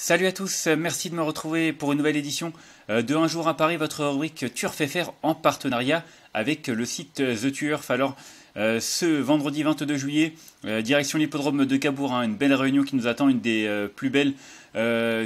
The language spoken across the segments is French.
Salut à tous, euh, merci de me retrouver pour une nouvelle édition euh, de Un jour à Paris, votre rubrique Turf et faire en partenariat avec le site euh, The Turf. Alors, ce vendredi 22 juillet, direction l'hippodrome de Cabourg, hein, une belle réunion qui nous attend, une des plus belles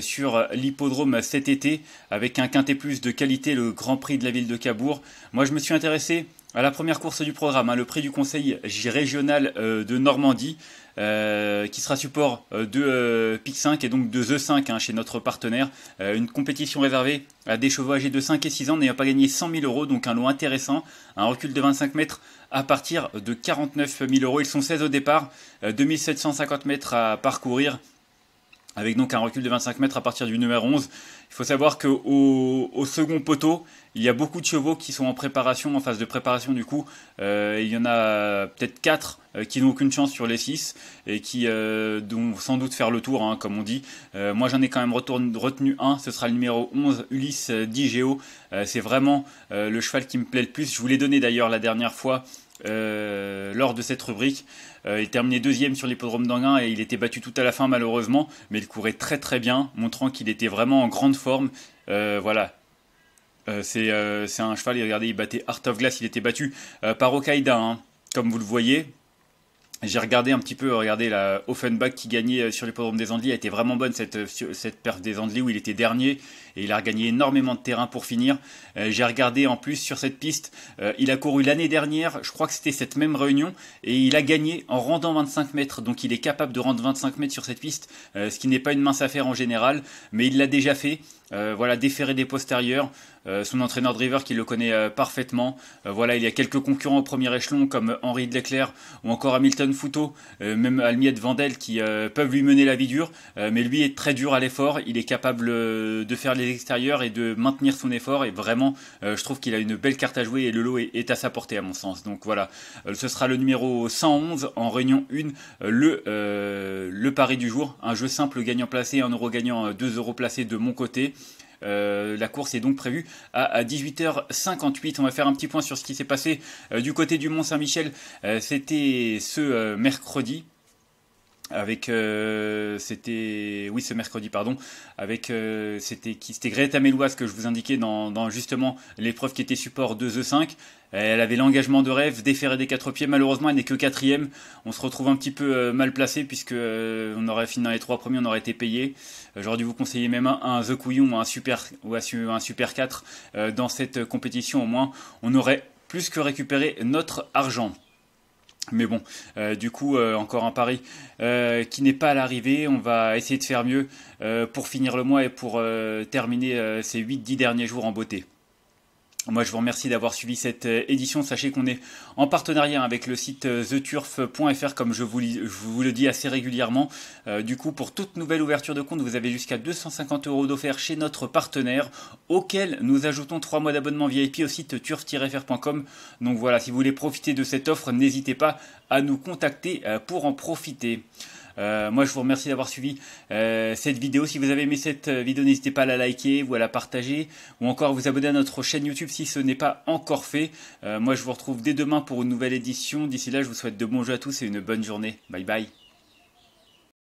sur l'hippodrome cet été, avec un quintet plus de qualité, le Grand Prix de la ville de Cabourg. Moi, je me suis intéressé à la première course du programme, hein, le prix du conseil régional euh, de Normandie, euh, qui sera support euh, de PIC 5 et donc de The 5 hein, chez notre partenaire. une compétition réservée à des chevaux âgés de 5 et 6 ans n'ayant pas gagné 100 000 euros, donc un lot intéressant, un recul de 25 mètres à partir de 49 000 euros. Ils sont 16 au départ, 2750 mètres à parcourir avec donc un recul de 25 mètres à partir du numéro 11. Il faut savoir qu'au au second poteau, il y a beaucoup de chevaux qui sont en préparation, en phase de préparation du coup. Euh, il y en a peut-être 4 euh, qui n'ont aucune chance sur les 6 et qui euh, vont sans doute faire le tour, hein, comme on dit. Euh, moi j'en ai quand même retenu un, ce sera le numéro 11, Ulysse euh, euh, c'est vraiment euh, le cheval qui me plaît le plus. Je vous l'ai donné d'ailleurs la dernière fois euh, lors de cette rubrique. Euh, il terminait deuxième sur l'hippodrome d'Anguin et il était battu tout à la fin malheureusement, mais il courait très très bien, montrant qu'il était vraiment en grande forme. Euh, voilà. c'est un cheval, regardez, il battait Art of Glass, il était battu par Okaida, hein. comme vous le voyez, j'ai regardé un petit peu, regardez la Offenbach qui gagnait euh, sur l'hippodrome des Andelys, a été vraiment bonne cette, euh, cette perf des Andelys où il était dernier et il a regagné énormément de terrain pour finir. Euh, j'ai regardé en plus sur cette piste, il a couru l'année dernière, je crois que c'était cette même réunion et il a gagné en rendant 25 mètres, donc il est capable de rendre 25 mètres sur cette piste, ce qui n'est pas une mince affaire en général, mais il l'a déjà fait. Euh, voilà, déféré des postérieurs. Euh, son entraîneur driver qui le connaît euh, parfaitement. voilà, il y a quelques concurrents au premier échelon comme Henri de Leclerc ou encore Hamilton Fouto, même Almiette Vandel qui peuvent lui mener la vie dure. mais lui est très dur à l'effort. Il est capable de faire les extérieurs et de maintenir son effort. Et vraiment, je trouve qu'il a une belle carte à jouer et le lot est, est à sa portée à mon sens. Donc voilà, ce sera le numéro 111 en réunion 1 le le pari du jour, un jeu simple gagnant placé, 1 euro gagnant, 2 euh, euros placés de mon côté. Euh, la course est donc prévue à, 18h58. On va faire un petit point sur ce qui s'est passé euh, du côté du Mont-Saint-Michel. C'était ce mercredi avec euh, c'était oui ce mercredi pardon avec euh, c'était qui c'était Greta Meloise que je vous indiquais dans, justement l'épreuve qui était support de e 5 elle avait l'engagement de rêve déféré des quatre pieds malheureusement elle n'est que quatrième on se retrouve un petit peu euh, mal placé puisque on aurait fini dans les trois premiers on aurait été payé j'aurais dû vous conseiller même un, un The Couillon un super ou un super 4 dans cette compétition au moins on aurait plus que récupéré notre argent mais bon, euh, du coup, euh, encore un pari euh, qui n'est pas à l'arrivée. On va essayer de faire mieux pour finir le mois et pour terminer ces 8-10 derniers jours en beauté. Moi, je vous remercie d'avoir suivi cette euh, édition. Sachez qu'on est en partenariat avec le site euh, theturf.fr, comme je vous, le dis assez régulièrement. Euh, du coup, pour toute nouvelle ouverture de compte, vous avez jusqu'à 250 euros d'offert chez notre partenaire, auquel nous ajoutons 3 mois d'abonnement VIP au site turf-fr.com. Donc voilà, si vous voulez profiter de cette offre, n'hésitez pas à nous contacter pour en profiter. Euh, moi, je vous remercie d'avoir suivi euh, cette vidéo. Si vous avez aimé cette euh, vidéo, n'hésitez pas à la liker ou à la partager ou encore vous abonner à notre chaîne YouTube si ce n'est pas encore fait. moi, je vous retrouve dès demain pour une nouvelle édition. D'ici là, je vous souhaite de bons jeux à tous et une bonne journée. Bye bye.